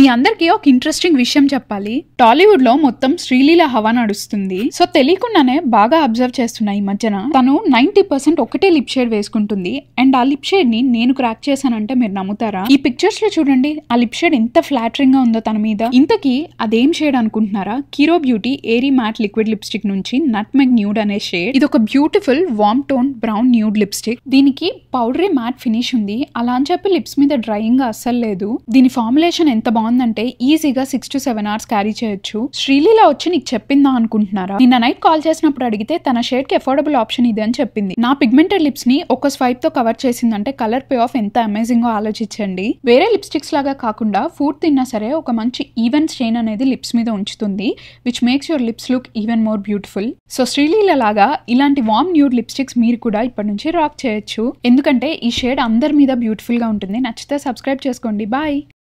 మీ అందరికీ ఒక ఇంట్రెస్టింగ్ విషయం చెప్పాలి టాలీవుడ్ లో మొత్తం శ్రీలీల హవా నడుస్తుంది సో తెలియకుండానే బాగా అబ్జర్వ్ చేస్తున్నా ఈ మధ్యన తను నైన్టీ పర్సెంట్ ఒకటే లిప్ షేడ్ వేసుకుంటుంది అండ్ ఆ లిప్ షేడ్ ని నేను క్రాక్ చేశానంటే మీరు నమ్ముతారా ఈ పిక్చర్స్ లో చూడండి ఆ లిప్ షేడ్ ఎంత ఫ్లాటరింగ్ గా ఉందో తన మీద ఇంతకీ అదేం షేడ్ అనుకుంటున్నారా Kiro beauty airy matte liquid lipstick నుంచి నట్ మెగ్ న్యూడ్ అనే షేడ్ ఇది ఒక beautiful warm tone brown nude lipstick దీనికి పౌడరీ మ్యాట్ ఫినిష్ ఉంది అలా అని చెప్పి లిప్స్ మీద డ్రైయింగ్ అస్సలు లేదు దీని ఫార్ములేషన్ ఎంత బాగుంది బాగుందంటే ఈజీగా six to seven hours carry చేయొచ్చు శ్రీలీల వచ్చి నీకు చెప్పిందా అనుకుంటున్నారా నిన్న నైట్ కాల్ చేసినప్పుడు అడిగితే తన షేడ్ కి అఫోర్డబుల్ ఆప్షన్ ఇది అని చెప్పింది నా పిగ్మెంటెడ్ లిప్స్ ని ఒక స్వైప్ తో కవర్ చేసిందంటే కలర్ పే ఆఫ్ ఎంత అమేజింగ్ గా ఆలోచించండి వేరే లిప్స్టిక్స్ లాగా కాకుండా ఫుడ్ తిన్నా సరే ఒక మంచి ఈవెన్ స్ట్రెయిన్ అనేది లిప్స్ మీద ఉంచుతుంది which makes your lips look even more beautiful so Sreeleela లాగా ఇలాంటి వామ్ న్యూడ్ లిప్స్టిక్స్ మీరు కూడా ఇప్పటి నుంచి రాక్ చేయొచ్చు ఎందుకంటే ఈ షేడ్ అందరి మీద బ్యూటిఫుల్ గా ఉంటుంది నచ్చితే సబ్స్క్రైబ్ చేసుకోండి బాయ్